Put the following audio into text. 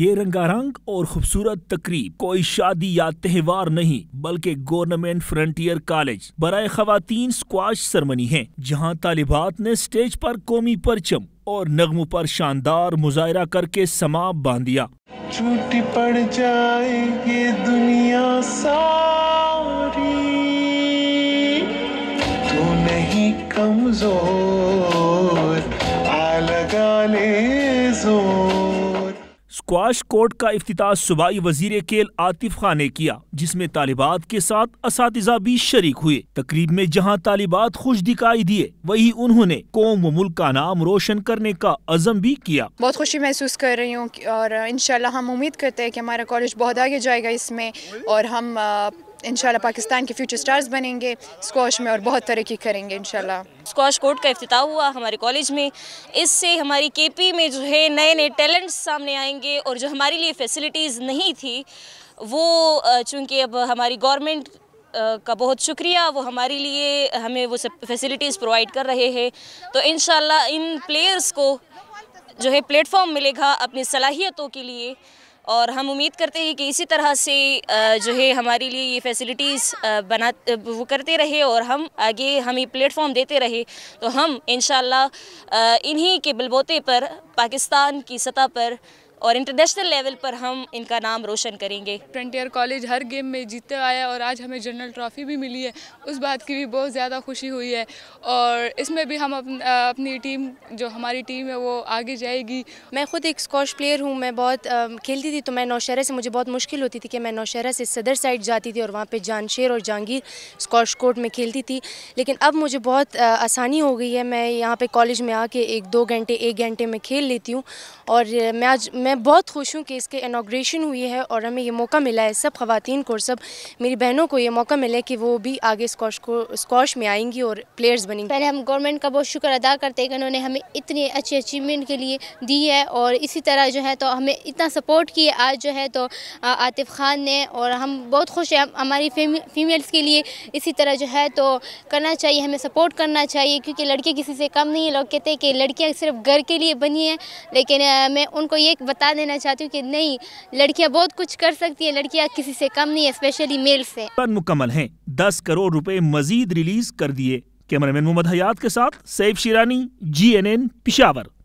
ये रंगारंग और खूबसूरत तकरीब कोई शादी या त्यौहार नहीं बल्कि गवर्नमेंट फ्रंटियर कॉलेज बरए खातन स्क्वाश सरमनी है जहाँ तालिबात ने स्टेज पर कौमी परचम और नगमों पर शानदार मुजाहरा करके समाप बांध दिया छुट्टी पड़ ये दुनिया सारी तू नहीं कमजोर आ लगा ले जोर स्क्वाश कोर्ट का अफ्ताह सूबाई वजीर खेल आतिफ खान ने किया जिसमे तालिबात के साथ इस भी शरीक हुए तकरीब में जहाँ तालिबात खुश दिखाई दिए वही उन्होंने कौम व मुल्क का नाम रोशन करने का अजम भी किया बहुत खुशी महसूस कर रही हूँ और इन हम उम्मीद करते हैं की हमारा कॉलेज बहुत आगे जाएगा इसमें और हम इन पाकिस्तान के फ्यूचर स्टार्स बनेंगे स्कॉश में और बहुत तरक्की करेंगे इन स्कॉश कोर्ट का अफ्ताह हुआ हमारे कॉलेज में इससे हमारी के पी में जो है नए नए टैलेंट्स सामने आएंगे और जो हमारे लिए फैसिलिटीज़ नहीं थी वो चूँकि अब हमारी गवर्नमेंट का बहुत शुक्रिया वो हमारे लिए हमें वो सब फैसिलिटीज़ प्रोवाइड कर रहे हैं तो इन इन प्लेयर्स को जो है प्लेटफॉर्म मिलेगा अपनी सलाहियतों के लिए और हम उम्मीद करते हैं कि इसी तरह से जो है हमारे लिए ये फैसिलिटीज़ बना वो करते रहे और हम आगे हमें प्लेटफॉर्म देते रहे तो हम इन इन्हीं के बलबोते पर पाकिस्तान की सतह पर और इंटरनेशनल लेवल पर हम इनका नाम रोशन करेंगे फ्रंटियर कॉलेज हर गेम में जीतते आया और आज हमें जनरल ट्रॉफ़ी भी मिली है उस बात की भी बहुत ज़्यादा खुशी हुई है और इसमें भी हम अपन, अपनी टीम जो हमारी टीम है वो आगे जाएगी मैं खुद एक स्कॉश प्लेयर हूँ मैं बहुत खेलती थी तो मैं नौशहरा से मुझे बहुत मुश्किल होती थी कि मैं नौशहरा से सदर साइड जाती थी और वहाँ पर जानशेर और जहांगीर स्कॉश कोर्ट में खेलती थी लेकिन अब मुझे बहुत आसानी हो गई है मैं यहाँ पर कॉलेज में आके एक दो घंटे एक घंटे में खेल लेती हूँ और मैं आज मैं मैं बहुत खुश हूँ कि इसके इनाग्रेशन हुई है और हमें ये मौका मिला है सब खातन को और सब मेरी बहनों को ये मौका मिला है कि वो भी आगे स्कॉश को स्कॉश में आएंगी और प्लेयर्स बनेंगी पहले हम गवर्नमेंट का बहुत शुक्र अदा करते हैं कि उन्होंने हमें इतनी अच्छी अचीवमेंट के लिए दी है और इसी तरह जो है तो हमें इतना सपोर्ट किया आज जो है तो आतिफ़ ख़ान ने और हम बहुत खुश हैं हमारी फीमेल्स के लिए इसी तरह जो है तो करना चाहिए हमें सपोर्ट करना चाहिए क्योंकि लड़के किसी से कम नहीं है लोग कहते हैं कि लड़कियाँ सिर्फ घर के लिए बनी हैं लेकिन मैं उनको ये बता बता देना चाहती हूँ कि नहीं लड़कियाँ बहुत कुछ कर सकती हैं लड़कियाँ किसी से कम नहीं है स्पेशली मेल से मुकम्मल है दस करोड़ रुपए मजीद रिलीज कर दिए कैमरामैन मोहम्मद हयात के साथ Saif Shirani G N N Peshawar